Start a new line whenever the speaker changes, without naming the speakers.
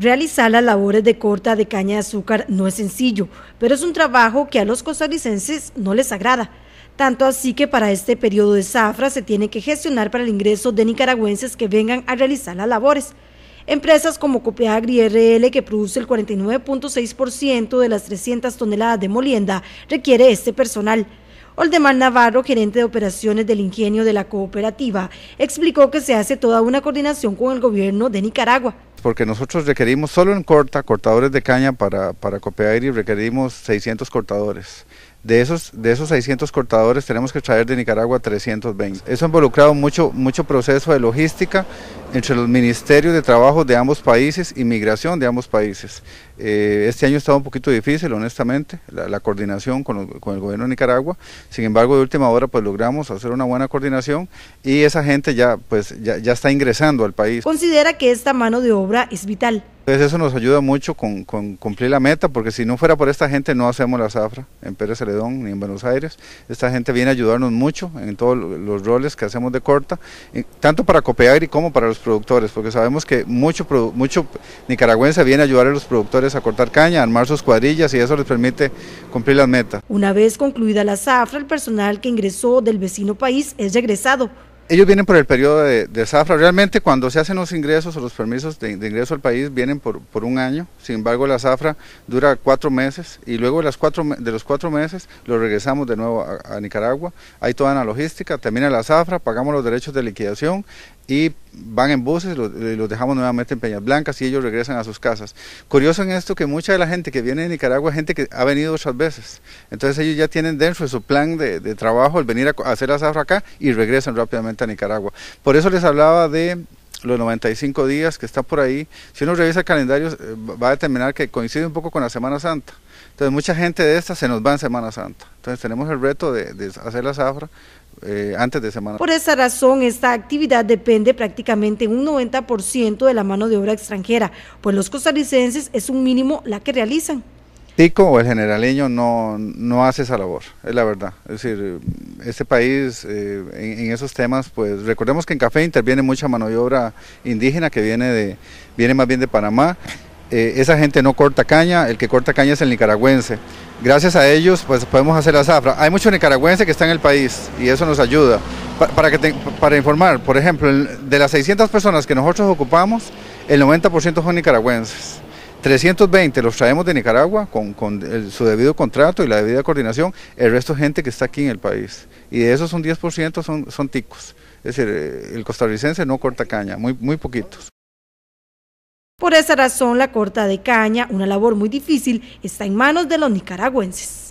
Realizar las labores de corta de caña de azúcar no es sencillo, pero es un trabajo que a los costarricenses no les agrada. Tanto así que para este periodo de zafra se tiene que gestionar para el ingreso de nicaragüenses que vengan a realizar las labores. Empresas como Copiagri RL, que produce el 49.6% de las 300 toneladas de molienda, requiere este personal. Oldemar Navarro, gerente de operaciones del ingenio de la cooperativa, explicó que se hace toda una coordinación con el gobierno de Nicaragua
porque nosotros requerimos solo en corta, cortadores de caña para, para y requerimos 600 cortadores. De esos, de esos 600 cortadores tenemos que traer de Nicaragua 320. Eso ha involucrado mucho, mucho proceso de logística entre los ministerios de trabajo de ambos países y migración de ambos países. Eh, este año estaba un poquito difícil, honestamente, la, coordinación con, el gobierno de Nicaragua. Sin embargo, de última hora pues logramos hacer una buena coordinación y esa gente ya, pues, ya, ya está ingresando al país.
Considera que esta mano de obra es vital
entonces eso nos ayuda mucho con, cumplir la meta, porque si no fuera por esta gente no hacemos la zafra en Pérez Celedón ni en Buenos Aires. Esta gente viene a ayudarnos mucho en todos los roles que hacemos de corta, eh, tanto para Copeagri como para los productores, porque sabemos que mucho, mucho nicaragüense viene a ayudar a los productores a cortar caña, a armar sus cuadrillas y eso les permite cumplir las metas.
Una vez concluida la zafra, el personal que ingresó del vecino país es regresado
ellos vienen por el periodo de, zafra. Realmente cuando se hacen los ingresos o los permisos de, ingreso al país vienen por, un año. Sin embargo, la zafra dura cuatro meses y luego de, las cuatro, de los cuatro meses lo regresamos de nuevo a, Nicaragua. Hay toda la logística, termina la zafra, pagamos los derechos de liquidación y van en buses, eh, los, dejamos nuevamente en Peñas Blancas y ellos regresan a sus casas. Curioso en esto que mucha de la gente que viene de Nicaragua es gente que ha venido otras veces. Entonces ellos ya tienen dentro de su plan de, trabajo el venir a, hacer la zafra acá y regresan rápidamente a Nicaragua. Por eso les hablaba de los 95 días que está por ahí, si uno revisa el calendario eh, va a determinar que coincide un poco con la Semana Santa. Entonces mucha gente de esta se nos va en Semana Santa. Entonces tenemos el reto de, hacer la zafra eh, antes de semana. Santa. Por
esa razón, esta actividad depende prácticamente un 90% de la mano de obra extranjera, pues los costarricenses es un mínimo la que realizan.
Tico o el generaleño no, no hace esa labor, es la verdad. Es decir, este país eh, en, esos temas, pues recordemos que en café interviene mucha mano de obra indígena que viene, de, viene más bien de Panamá. Eh, esa gente no corta caña, el que corta caña es el nicaragüense. Gracias a ellos, pues podemos hacer la zafra. Hay muchos nicaragüense que están en el país y eso nos ayuda. para, que para informar, por ejemplo, de las 600 personas que nosotros ocupamos, el 90% son nicaragüenses. 320 los traemos de Nicaragua con, con su debido contrato y la debida coordinación, el resto es gente que está aquí en el país. Y de esos un 10% son, son ticos. Es decir, eh, el costarricense no corta caña, muy, muy poquitos.
Por esa razón, la corta de caña, una labor muy difícil, está en manos de los nicaragüenses.